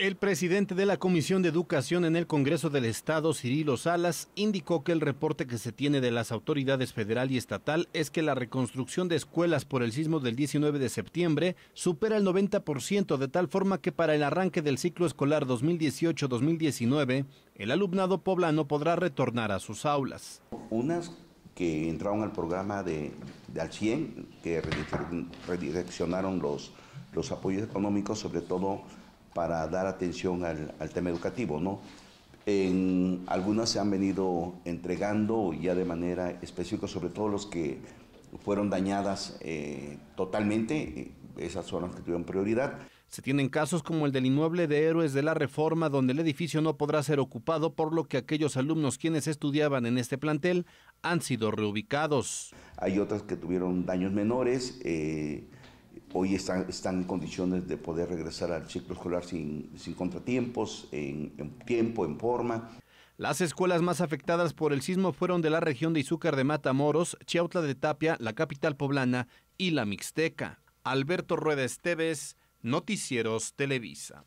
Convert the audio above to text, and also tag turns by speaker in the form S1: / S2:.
S1: El presidente de la Comisión de Educación en el Congreso del Estado, Cirilo Salas, indicó que el reporte que se tiene de las autoridades federal y estatal es que la reconstrucción de escuelas por el sismo del 19 de septiembre supera el 90% de tal forma que para el arranque del ciclo escolar 2018-2019, el alumnado poblano podrá retornar a
S2: sus aulas. Unas que entraron al programa de, al 100, que redireccionaron los, los apoyos económicos, sobre todo para dar atención al, tema educativo, ¿no? En, algunas se han venido entregando ya de manera específica, sobre todo los que fueron dañadas eh, totalmente, eh, esas son las que tuvieron prioridad. Se tienen casos como el del inmueble
S1: de Héroes de la Reforma, donde el edificio no podrá ser ocupado, por lo que aquellos alumnos quienes estudiaban
S2: en este plantel han sido reubicados. Hay otras que tuvieron daños menores. Eh, hoy están, en condiciones de poder regresar al ciclo escolar sin, contratiempos, en, en tiempo, en forma.
S1: Las escuelas más afectadas por el sismo fueron de la región de Izúcar de Matamoros, Chiautla de Tapia, la capital poblana y la Mixteca. Alberto Rueda Esteves, Noticieros Televisa.